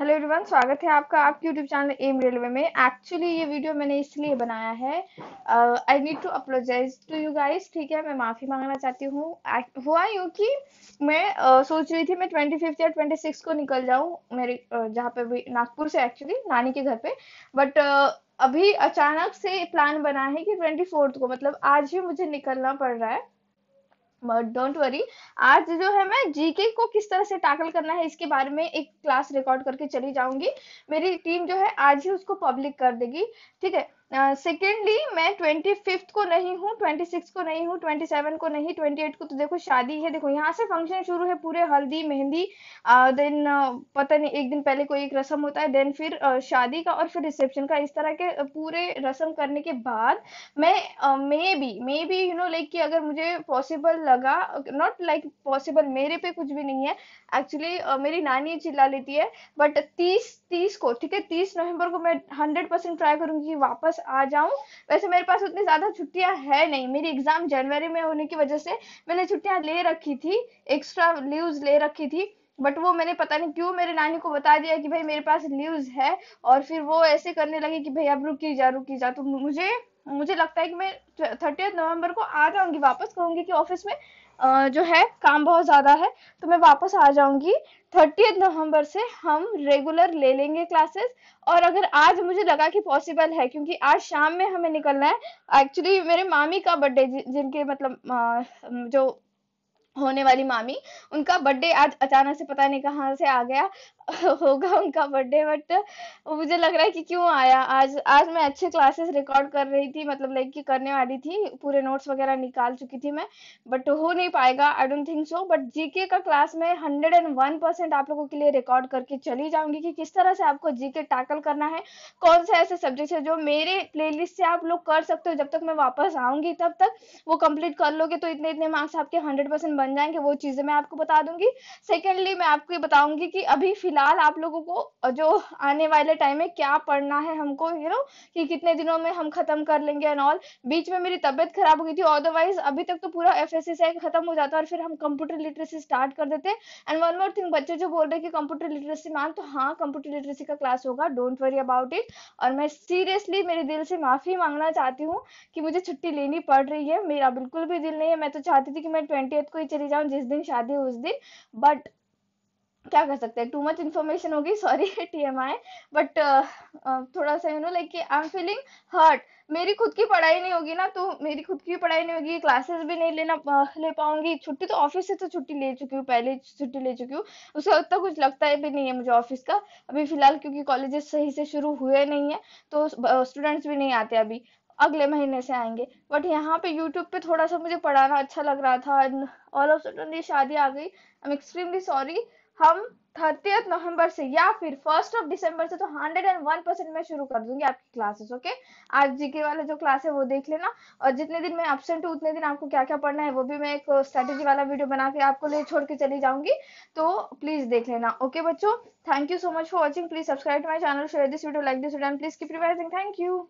hello everyone स्वागत है आपका आपके यूट्यूब चैनल एम रेलवे में एक्चुअली ये वीडियो मैंने इसलिए बनाया है I need to apologize to you guys ठीक है मैं माफ़ी मांगना चाहती हूँ हुआ यूँ कि मैं uh, सोच रही थी मैं ट्वेंटी फिफ्थ या ट्वेंटी सिक्स को निकल जाऊँ मेरे uh, जहाँ पे भी नागपुर से एक्चुअली नानी के घर पे बट uh, अभी अचानक से प्लान बना है कि ट्वेंटी फोर्थ को मतलब आज ही मुझे निकलना पड़ रहा है डोंट वरी आज जो है मैं जीके को किस तरह से टैकल करना है इसके बारे में एक क्लास रिकॉर्ड करके चली जाऊंगी मेरी टीम जो है आज ही उसको पब्लिक कर देगी ठीक है सेकेंडली uh, मैं ट्वेंटी फिफ्थ को नहीं हूँ ट्वेंटी सिक्स को नहीं हूँ ट्वेंटी सेवन को नहीं ट्वेंटी एट को तो देखो शादी है देखो यहाँ से फंक्शन शुरू है पूरे हल्दी मेहंदी देन uh, uh, पता नहीं एक दिन पहले कोई एक रस्म होता है देन फिर शादी का और फिर रिसेप्शन का इस तरह के पूरे रस्म करने के बाद मैं maybe maybe you know like कि अगर मुझे पॉसिबल लगा नॉट लाइक पॉसिबल मेरे पे कुछ भी नहीं है एक्चुअली मेरी नानी चिल्ला लेती है बट तीस तीस को ठीक है तीस नवंबर को मैं हंड्रेड परसेंट ट्राई करूंगी वापस वापस आ जाऊं वैसे मेरे पास उतनी ज़्यादा छुट्टियां है नहीं मेरी एग्ज़ाम जनवरी में होने की वजह से मैंने छुट्टियां ले रखी थी एक्स्ट्रा लीव्स ले रखी थी बट वो मैंने पता नहीं क्यों मेरे नानी को बता दिया कि भाई मेरे पास लीव्स है और फिर वो ऐसे करने लगे कि भाई अब रुकी जा रुकी जा तो मुझे मुझे लगता है कि मैं थर्टी नवंबर को आ जाऊंगी वापस कहूंगी कि ऑफिस में जो है काम बहुत ज़्यादा है तो मैं वापस आ जाऊंगी थर्टी नवंबर से हम रेगुलर ले लेंगे क्लासेस और अगर आज मुझे लगा कि पॉसिबल है क्योंकि आज शाम में हमें निकलना है एक्चुअली मेरे मामी का बर्थडे जिनके मतलब जो होने वाली मामी उनका बर्थडे आज अचानक से पता नहीं कहाँ से आ गया होगा उनका बर्थडे बट मुझे लग रहा है कि क्यों आया आज आज मैं अच्छे क्लासेस रिकॉर्ड कर रही थी मतलब लाइक कि करने वाली थी पूरे नोट्स वगैरह निकाल चुकी थी मैं बट हो नहीं पाएगा I don't think so but GK का क्लास में हंड्रेड एंड वन परसेंट आप लोगों के लिए रिकॉर्ड करके चली जाऊंगी कि किस तरह से आपको जीके टैकल करना है कौन से ऐसे सब्जेक्ट है जो मेरे प्लेलिस्ट से आप लोग कर सकते हो जब तक मैं वापस आऊंगी तब तक वो कंप्लीट कर लोगे तो इतने इतने मार्क्स आपके हंड्रेड परसेंट बन जाएंगे वो चीज़ें मैं आपको बता दूंगी सेकेंडली मैं आपको ये बताऊंगी कि अभी फिलहाल आप लोगों को जो आने वाले टाइम में क्या पढ़ना है हमको यू नो कि कितने दिनों में हम खत्म कर लेंगे एंड ऑल बीच में मेरी तबियत खराब हो गई थी अदरवाइज अभी तक तो पूरा एफ एस खत्म हो जाता और फिर हम कंप्यूटर लिटरेसी स्टार्ट कर देते एंड वन मोर थिंग बच्चे जो बोल रहे कि कंप्यूटर लिटरेसी मान तो हाँ कंप्यूटर लिटरेसी का क्लास होगा डोंट वरी अबाउट इट और मैं सीरियसली मेरे दिल से माफी मांगना चाहती हूँ कि मुझे छुट्टी लेनी पड़ रही है मेरा बिल्कुल भी दिल नहीं है मैं तो चाहती थी कि मैं ट्वेंटी को ही चली जाऊँ जिस दिन शादी उस दिन बट क्या कर सकते हैं टू मच इन्फॉर्मेशन होगी सॉरी टी एम आई बट थोड़ा सा you know like I am feeling hurt मेरी खुद की पढ़ाई नहीं होगी ना तो मेरी खुद की पढ़ाई नहीं होगी क्लासेस भी नहीं लेना uh, ले पाऊंगी छुट्टी तो ऑफिस से तो छुट्टी ले चुकी हूँ पहले छुट्टी ले चुकी हूँ उसका उतना कुछ लगता है भी नहीं है मुझे ऑफिस का अभी फिलहाल क्योंकि कॉलेजेस सही से शुरू हुए नहीं है तो स्टूडेंट्स uh, भी नहीं आते अभी अगले महीने से आएंगे बट यहाँ पे यूट्यूब पे थोड़ा सा मुझे पढ़ाना अच्छा लग रहा था ऑल ऑफ सडन ये शादी आ गई आई एम एक्सट्रीमली सॉरी हम थर्टीथ नवंबर से या फिर फर्स्ट ऑफ दिसंबर से तो हंड्रेड एंड वन परसेंट मैं शुरू कर दूंगी आपकी क्लासेस ओके आज जीके वाला जो क्लास है वो देख लेना और जितने दिन मैं एबसेंट हूँ उतने दिन आपको क्या क्या पढ़ना है वो भी मैं एक स्ट्रेटेजी वाला वीडियो बना के आपको ले छोड़ के चली जाऊंगी तो प्लीज देख लेना ओके बच्चों thank you so much for watching please subscribe to my channel share this video like this video and please keep revising thank you